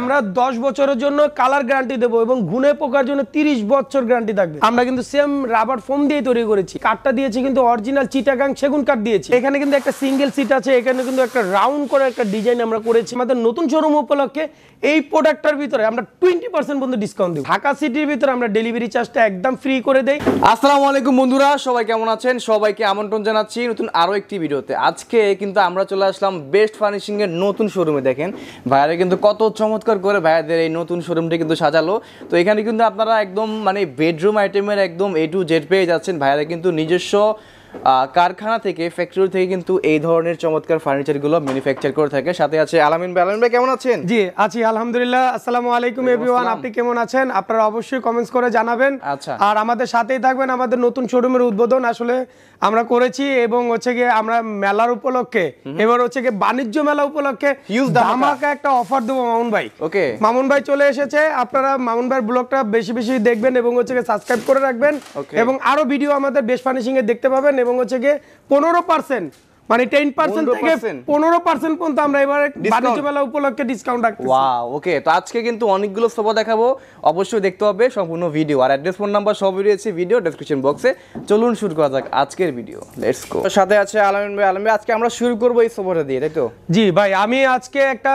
আমরা দশ বছরের জন্য কালার গ্যারান্টি দেবো এবং ঘুনে পোকার জন্য তিরিশ বছর গ্যারান্টি থাকবে আমরা কিন্তু সেম রাবার ফোম দিয়ে তৈরি করেছি কাঠটা দিয়েছি কিন্তু অরিজিনাল চিটাগাং সেগুন কাঠ দিয়েছি এখানে কিন্তু একটা সিঙ্গেল সিট আছে এখানে কিন্তু একটা রাউন্ড করে একটা ডিজাইন আমরা করেছি আমাদের নতুন শোরুম উপলক্ষে এই প্রোডাক্টটার ভিতরে আমরা টোয়েন্টি পার্সেন্ট পর্যন্ত ডিসকাউন্ট দিই ঢাকা সিটির ভিতরে আমরা ডেলিভারি চার্জটা একদম ফ্রি করে দেই আসসালামু আলাইকুম বন্ধুরা সবাই কেমন আছেন সবাইকে আমন্ত্রণ জানাচ্ছি নতুন আরও একটি ভিডিওতে আজকে কিন্তু আমরা চলে আসলাম বেস্ট ফার্নিশিংয়ের নতুন শোরুমে দেখেন বাইরে কিন্তু কত চমৎকার চমৎকার করে ভাইয়াদের এই নতুন শোরুমটি কিন্তু সাজালো তো এখানে কিন্তু আপনারা একদম মানে বেডরুম আইটেমের একদম এ টু জেড পেয়ে যাচ্ছেন ভাইয়ারা কিন্তু নিজস্ব কারখানা থেকে ফ্যাক্টরি থেকে কিন্তু এই ধরনের চমৎকার ফার্নিচারগুলো ম্যানুফ্যাকচার করে থাকে সাথে আছে আলামিন ভাই আলামিন ভাই কেমন আছেন জি আছি আলহামদুলিল্লাহ আসসালামু আলাইকুম এভরিওয়ান আপনি কেমন আছেন আপনারা অবশ্যই কমেন্টস করে জানাবেন আচ্ছা আর আমাদের সাথেই থাকবেন আমাদের নতুন শোরুমের উদ্বোধন আসলে আমরা করেছি এবং হচ্ছে গিয়ে আমরা মেলার উপলক্ষে এবার হচ্ছে গিয়ে বাণিজ্য মেলা উপলক্ষে আমাকে একটা অফার দেবো মামুন ভাই ওকে মামুন ভাই চলে এসেছে আপনারা মামুন ভাইয়ের ব্লগটা বেশি বেশি দেখবেন এবং হচ্ছে গিয়ে সাবস্ক্রাইব করে রাখবেন এবং আরো ভিডিও আমাদের বেশ ফার্নিশিং এ দেখতে পাবেন এবং হচ্ছে গিয়ে পনেরো পার্সেন্ট মানে 10% থেকে 15% পর্যন্ত আমরা বাণিজ্য মেলা উপলক্ষে ডিসকাউন্ট ওকে তো আজকে কিন্তু অনেকগুলো দেখাবো অবশ্যই দেখতে হবে সম্পূর্ণ ভিডিও আর অ্যাড্রেস ফোন নাম্বার সবই রয়েছে ভিডিও ডেসক্রিপশন বক্সে চলুন শুরু করা যাক আজকের ভিডিও লেটস গো সাথে আছে ভাই আজকে আমরা শুরু এই দিয়ে তাই তো জি ভাই আমি আজকে একটা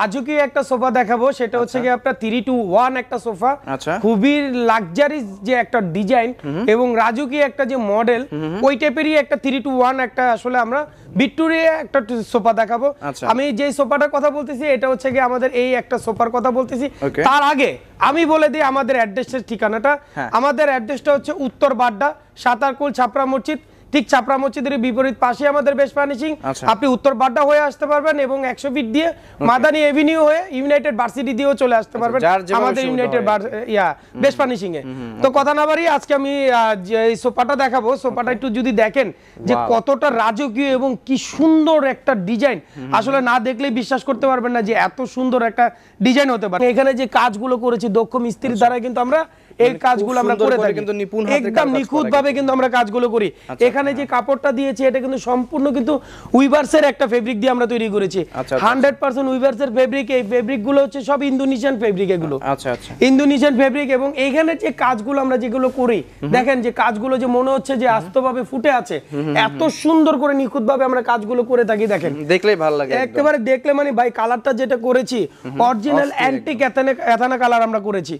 রাজকীয় একটা সোফা দেখাবো সেটা হচ্ছে কি আচ্ছা। আপনার থ্রি টু ওয়ান একটা সোফা আচ্ছা খুবই লাক্সারিজ যে একটা ডিজাইন এবং রাজকীয় একটা যে মডেল ওই টাইপেরই একটা থ্রি টু ওয়ান একটা আসলে আমরা ভিক্টোরিয়া একটা সোফা দেখাবো আচ্ছা। আমি যে সোফাটার কথা বলতেছি এটা হচ্ছে গিয়ে আমাদের এই একটা সোফার কথা বলতেছি তার আগে আমি বলে দিই আমাদের অ্যাড্রেসের ঠিকানাটা হ্যাঁ। আমাদের অ্যাড্রেসটা হচ্ছে উত্তর বাড্ডা সাতারকুল ছাপড়া মসজিদ ঠিক চাপড়া মসজিদের বিপরীত পাশে আমাদের বেশ ফার্নিশিং আচ্ছা। আপনি উত্তর বাড্ডা হয়ে আসতে পারবেন এবং একশো ফিট দিয়ে মাদানি এভিনিউ হয়ে ইউনাইটেড ভার্সিটি দিয়েও চলে আসতে আচ্ছা, পারবেন আমাদের ইউনাইটেড ইয়া বেশ ফার্নিশিং এ তো কথা না বাড়ি আজকে আমি এই সোফাটা দেখাবো সোফাটা একটু যদি দেখেন যে কতটা রাজকীয় এবং কি সুন্দর একটা ডিজাইন আসলে না দেখলে বিশ্বাস করতে পারবেন না যে এত সুন্দর একটা ডিজাইন হতে পারে এখানে যে কাজগুলো করেছি দক্ষ মিস্ত্রির আচ্ছা। দ্বারা কিন্তু আমরা এই মানে কাজগুলো আমরা করে থাকি কিন্তু নিপুণ হাতে একদম নিখুঁতভাবে কিন্তু আমরা কাজগুলো করি আচ্ছা, আচ্ছা, এখানে হ্যাঁ। যে কাপড়টা দিয়েছি এটা কিন্তু সম্পূর্ণ কিন্তু উইভার্সের একটা ফেব্রিক দিয়ে আমরা তৈরি করেছি 100% উইভার্সের ফেব্রিক এই ফেব্রিকগুলো হচ্ছে সব ইন্দোনেশিয়ান ফেব্রিক এগুলো আচ্ছা আচ্ছা ইন্দোনেশিয়ান ফেব্রিক এবং এখানে যে কাজগুলো আমরা যেগুলো করি দেখেন যে কাজগুলো যে মনে হচ্ছে যে আস্তভাবে ফুটে আছে এত সুন্দর করে নিখুঁতভাবে আমরা কাজগুলো করে থাকি দেখেন দেখলেই ভালো লাগে একেবারে দেখলে মানে ভাই কালারটা যেটা করেছি অরিজিনাল অ্যান্টিক এথানা কালার আমরা করেছি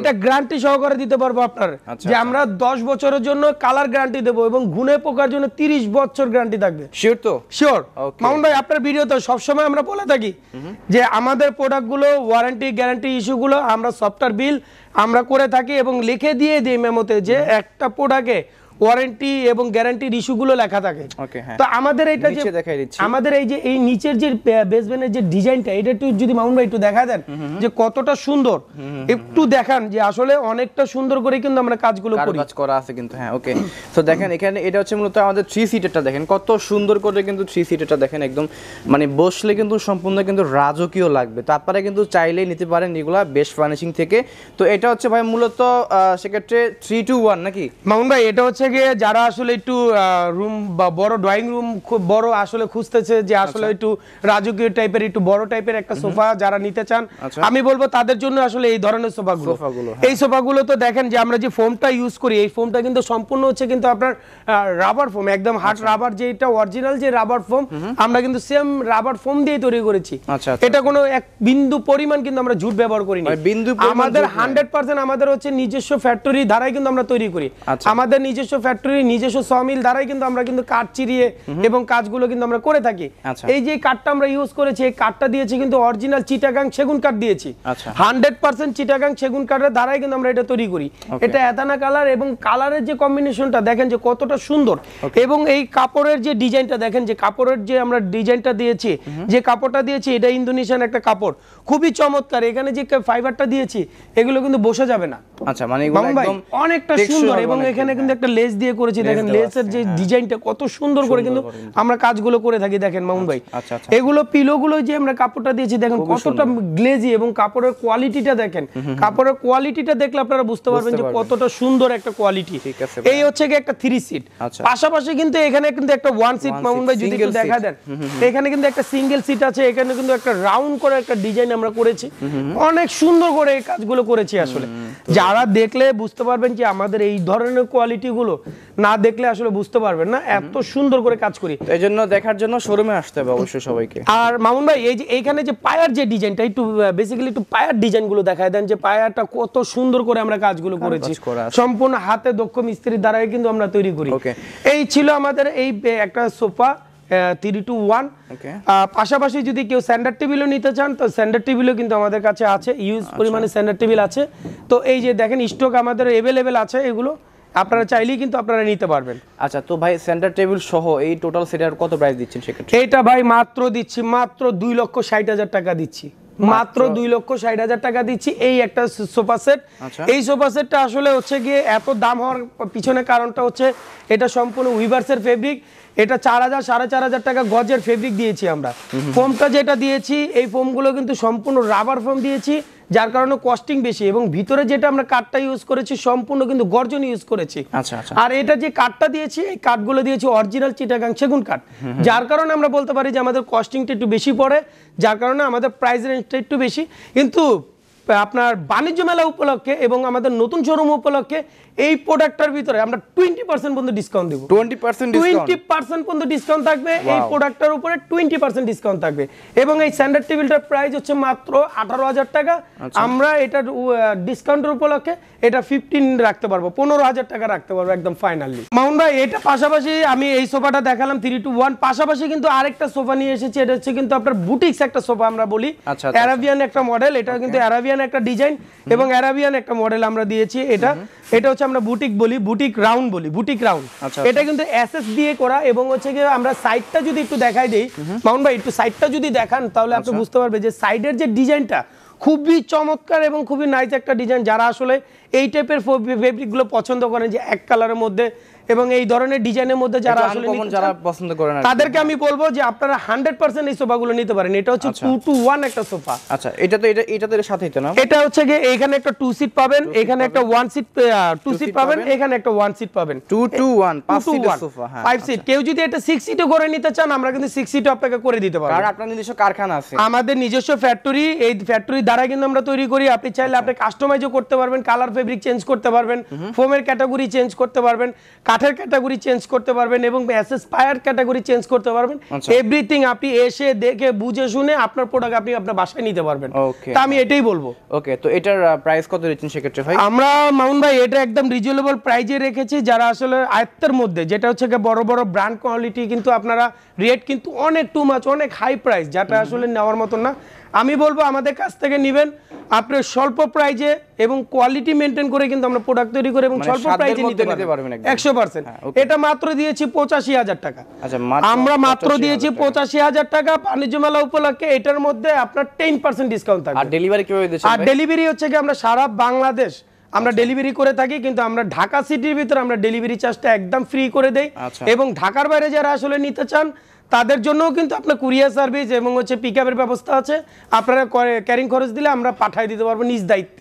এটা গ্যারান্টি সহ করে দিতে পারবো আপনার আচ্ছা, যে আচ্ছা। আমরা দশ বছরের জন্য কালার গ্যারান্টি দেব এবং গুনে পোকার জন্য তিরিশ বছর গ্যারান্টি থাকবে শিওর তো শিওর মামুন ভাই আপনার ভিডিও তো সবসময় আমরা বলে থাকি যে আমাদের প্রোডাক্ট গুলো ওয়ারেন্টি গ্যারান্টি গুলো আমরা সফটওয়্যার বিল আমরা করে থাকি এবং লিখে দিয়ে দিই মেমোতে যে একটা প্রোডাক্টে ওয়ারেন্টি এবং গ্যারান্টির ইস্যুগুলো লেখা থাকে হ্যাঁ। তো আমাদের এটা যে আমাদের এই যে এই নিচের যে বেসবেনের যে ডিজাইনটা এটা একটু যদি মামুন ভাই একটু দেখা দেন যে কতটা সুন্দর একটু দেখান যে আসলে অনেকটা সুন্দর করে কিন্তু আমরা কাজগুলো করি কাজ করা আছে কিন্তু হ্যাঁ ওকে তো দেখেন এখানে এটা হচ্ছে মূলত আমাদের থ্রি সিটেরটা দেখেন কত সুন্দর করে কিন্তু থ্রি সিটেরটা দেখেন একদম মানে বসলে কিন্তু সম্পূর্ণ কিন্তু রাজকীয় লাগবে তো আপনারা কিন্তু চাইলেই নিতে পারেন এগুলো বেস্ট ফার্নিশিং থেকে তো এটা হচ্ছে ভাই মূলত সেক্ষেত্রে থ্রি টু ওয়ান নাকি মামুন ভাই এটা হচ্ছে হচ্ছে গিয়ে যারা আসলে একটু রুম বা বড় ড্রয়িং রুম খুব বড় আসলে খুঁজতেছে যে আসলে আচ্ছা। একটু রাজকীয় টাইপের একটু বড় টাইপের একটা সোফা যারা নিতে চান আচ্ছা। আমি বলবো তাদের জন্য আসলে এই ধরনের সোফাগুলো হ্যাঁ। এই সোফাগুলো তো দেখেন যে আমরা যে ফোমটা ইউজ করি এই ফোমটা কিন্তু সম্পূর্ণ হচ্ছে কিন্তু আপনার রাবার ফোম একদম হার্ড রাবার যেটা অরিজিনাল যে রাবার ফোম আমরা কিন্তু সেম রাবার ফোম দিয়ে তৈরি করেছি আচ্ছা, এটা কোনো এক বিন্দু পরিমাণ কিন্তু আমরা জুট ব্যবহার করি না বিন্দু আমাদের 100% আমাদের হচ্ছে নিজস্ব ফ্যাক্টরি ধারায় কিন্তু আমরা তৈরি করি আমাদের নিজস্ব নিজস্ব ফ্যাক্টরি নিজস্ব সমিল দ্বারাই কিন্তু আমরা কিন্তু কাঠ চিরিয়ে এবং কাজগুলো কিন্তু আমরা করে থাকি আচ্ছা। এই যে কাঠটা আমরা ইউজ করেছি এই কাঠটা দিয়েছি কিন্তু অরিজিনাল চিটাগাং সেগুন কাঠ দিয়েছি হান্ড্রেড আচ্ছা। পার্সেন্ট চিটাগাং সেগুন কাঠের দ্বারাই কিন্তু আমরা এটা তৈরি করি এটা এতানা কালার এবং কালারের যে কম্বিনেশনটা দেখেন যে কতটা সুন্দর এবং এই কাপড়ের যে ডিজাইনটা দেখেন যে কাপড়ের যে আমরা ডিজাইনটা দিয়েছি যে কাপড়টা দিয়েছি এটা ইন্দোনেশিয়ান একটা কাপড় খুবই চমৎকার এখানে যে ফাইবারটা দিয়েছি এগুলো কিন্তু বসে যাবে না আচ্ছা মানে অনেকটা সুন্দর এবং এখানে কিন্তু একটা হ্যাঁ। লেস দিয়ে করেছি দেখেন লেসের যে ডিজাইনটা হ্যাঁ। কত সুন্দর করে কিন্তু আমরা কাজগুলো করে থাকি দেখেন মামুন ভাই আচ্ছা, আচ্ছা, আচ্ছা। এগুলো পিলোগুলো যে আমরা কাপড়টা দিয়েছি দেখেন কতটা গ্লেজি এবং কাপড়ের কোয়ালিটিটা দেখেন কাপড়ের কোয়ালিটিটা দেখলে আপনারা বুঝতে পারবেন যে কতটা সুন্দর একটা কোয়ালিটি এই হচ্ছে কি একটা থ্রি সিট পাশাপাশি কিন্তু এখানে কিন্তু একটা ওয়ান সিট মামুন ভাই যদি একটু দেখা দেন এখানে কিন্তু একটা সিঙ্গেল সিট আছে এখানে কিন্তু একটা রাউন্ড করে একটা ডিজাইন আমরা করেছি অনেক সুন্দর করে এই কাজগুলো করেছি আসলে যারা দেখলে বুঝতে পারবেন যে আমাদের এই ধরনের কোয়ালিটি গুলো এগুলো না দেখলে আসলে বুঝতে পারবেন না এত সুন্দর করে কাজ করি এই জন্য দেখার জন্য শোরুমে আসতে হবে অবশ্যই সবাইকে আর মামুন ভাই এই যে এইখানে যে পায়ার যে ডিজাইনটা একটু বেসিক্যালি একটু পায়ার ডিজাইনগুলো দেখায় দেন যে পায়ারটা কত সুন্দর করে আমরা কাজগুলো করেছি সম্পূর্ণ হাতে দক্ষ মিস্ত্রির দ্বারাই কিন্তু আমরা তৈরি করি এই ছিল আমাদের এই একটা সোফা থ্রি টু ওয়ান পাশাপাশি যদি কেউ স্যান্ডার টেবিলও নিতে চান তো স্যান্ডার টেবিলও কিন্তু আমাদের কাছে আছে ইউজ আচ্ছা। পরিমাণে স্যান্ডার টেবিল আছে তো এই যে দেখেন স্টক আমাদের এভেলেবেল আছে এগুলো আপনারা চাইলেই কিন্তু আপনারা নিতে পারবেন আচ্ছা তো ভাই সেন্টার টেবিল সহ এই টোটাল সেটার কত প্রাইস দিচ্ছেন সেক্ষেত্রে এটা ভাই মাত্র দিচ্ছি মাত্র দুই লক্ষ ষাট হাজার টাকা দিচ্ছি মাত্র দুই লক্ষ ষাট হাজার টাকা দিচ্ছি এই একটা সোফা আচ্ছা। সেট এই সোফা সেটটা আসলে হচ্ছে গিয়ে এত দাম হওয়ার পিছনে কারণটা হচ্ছে এটা সম্পূর্ণ উইভার্সের ফেব্রিক এটা চার হাজার সাড়ে চার হাজার টাকা গজের ফেব্রিক দিয়েছি আমরা ফোমটা যেটা দিয়েছি এই ফোমগুলো কিন্তু সম্পূর্ণ রাবার ফোম দিয়েছি যার কারণে কস্টিং বেশি এবং ভিতরে যেটা আমরা কাঠটা ইউজ করেছি সম্পূর্ণ কিন্তু গর্জন ইউজ করেছি আচ্ছা, আচ্ছা। আর এটা যে কাঠটা দিয়েছি এই কাঠগুলো দিয়েছি অরিজিনাল চিটাগাং সেগুন কাঠ যার কারণে আমরা বলতে পারি যে আমাদের কস্টিংটা একটু বেশি পড়ে যার কারণে আমাদের প্রাইস রেঞ্জটা একটু বেশি কিন্তু আপনার বাণিজ্য মেলা উপলক্ষে এবং আমাদের নতুন শোরুম উপলক্ষে এই প্রোডাক্টটার ভিতরে আমরা 20% পর্যন্ত ডিসকাউন্ট দেব 20% ডিসকাউন্ট 20% পর্যন্ত ডিসকাউন্ট থাকবে এই প্রোডাক্টটার উপরে 20% ডিসকাউন্ট থাকবে এবং এই স্ট্যান্ডার্ড টেবিলটার প্রাইস হচ্ছে মাত্র 18000 টাকা আচ্ছা। আমরা এটা ডিসকাউন্টের উপলক্ষে এটা 15 রাখতে পারবো 15000 টাকা রাখতে পারবো একদম ফাইনালি মাউন ভাই এটা পাশাপাশি আমি এই সোফাটা দেখালাম 3 টু 1 পাশাপাশি কিন্তু আরেকটা সোফা নিয়ে এসেছি এটা হচ্ছে কিন্তু আপনার বুটিক্স একটা সোফা আমরা বলি অ্যারাবিয়ান আচ্ছা, আচ্ছা, একটা মডেল এটা কিন্তু অ্যারাবিয়ান একটা ডিজাইন এবং অ্যারাবিয়ান একটা মডেল আমরা দিয়েছি এটা এটা হচ্ছে আমরা বুটিক বলি বুটিক রাউন্ড বলি বুটিক রাউন্ড আচ্ছা, আচ্ছা। এটা কিন্তু এসএস দিয়ে করা এবং হচ্ছে গিয়ে আমরা সাইডটা যদি একটু দেখাই দেই মাউন্ট ভাই একটু সাইডটা যদি দেখান তাহলে আপনি আচ্ছা। বুঝতে পারবে যে সাইডের যে ডিজাইনটা খুবই চমৎকার এবং খুবই নাইস একটা ডিজাইন যারা আসলে এই টাইপের ফেব্রিকগুলো পছন্দ করেন যে এক কালারের মধ্যে এবং এই ধরনের ডিজাইনের মধ্যে যারা আসলে যারা পছন্দ করেন তাদেরকে আমি বলবো যে আপনারা 100% এই সোফাগুলো নিতে পারেন এটা হচ্ছে 2 টু 1 একটা সোফা আচ্ছা এটা তো এটা এটা তো এর সাথেই তো না এটা হচ্ছে যে এখানে একটা 2 সিট পাবেন এখানে একটা 1 সিট 2 সিট পাবেন এখানে একটা 1 সিট পাবেন 2 টু 1 5 সিট সোফা হ্যাঁ 5 সিট আচ্ছা। কেউ যদি এটা 6 সিটও করে নিতে চান আমরা কিন্তু 6 সিটও আপনাকে করে দিতে পারব কারণ আপনার নিজস্ব কারখানা আছে আমাদের নিজস্ব ফ্যাক্টরি এই ফ্যাক্টরি দ্বারা কিন্তু আমরা তৈরি করি আপনি চাইলে আচ্ছা। আপনি কাস্টমাইজও করতে পারবেন কালার ফেব্রিক চেঞ্জ করতে পারবেন ফোমের ক্যাটাগরি চেঞ্জ করতে পারবেন কাঠের ক্যাটাগরি চেঞ্জ করতে পারবেন এবং এসএস পায়ার ক্যাটাগরি চেঞ্জ করতে পারবেন এভরিথিং আচ্ছা। আপনি এসে দেখে বুঝে শুনে আপনার প্রোডাক্ট আপনি আপনার বাসায় নিতে পারবেন তা আমি এটাই বলবো ওকে তো এটার প্রাইস কত দিচ্ছেন সেক্ষেত্রে ভাই আমরা মাউন ভাই এটা একদম রিজনেবল প্রাইজে রেখেছি যারা আসলে আয়ত্তের মধ্যে যেটা হচ্ছে বড় বড় ব্র্যান্ড কোয়ালিটি কিন্তু আপনারা রেট কিন্তু অনেক টু মাছ অনেক হাই প্রাইস যেটা আসলে নেওয়ার মতন না আমি বলবো আমাদের কাছ থেকে নেবেন আপনি স্বল্প প্রাইজে এবং কোয়ালিটি মেনটেন করে কিন্তু আমরা প্রোডাক্ট তৈরি করে এবং মানে স্বল্প প্রাইজে নিতে পারবেন একশো পার্সেন্ট হ্যাঁ, এটা মাত্র দিয়েছি পঁচাশি হাজার টাকা আচ্ছা, আমরা মাত্র দিয়েছি পঁচাশি হাজার টাকা বাণিজ্য মেলা উপলক্ষে এটার মধ্যে আপনার টেন পার্সেন্ট ডিসকাউন্ট থাকবে ডেলিভারি ডেলিভারি আর ডেলিভারি হচ্ছে কি আমরা সারা বাংলাদেশ আমরা ডেলিভারি আচ্ছা। করে থাকি কিন্তু আমরা ঢাকা সিটির ভিতরে আমরা ডেলিভারি চার্জটা একদম ফ্রি করে দেই আচ্ছা। এবং ঢাকার বাইরে যারা আসলে নিতে চান তাদের জন্যও কিন্তু আপনার কুরিয়ার সার্ভিস এবং হচ্ছে পিক ব্যবস্থা আছে আপনারা ক্যারিং খরচ দিলে আমরা পাঠিয়ে দিতে পারবো নিজ দায়িত্বে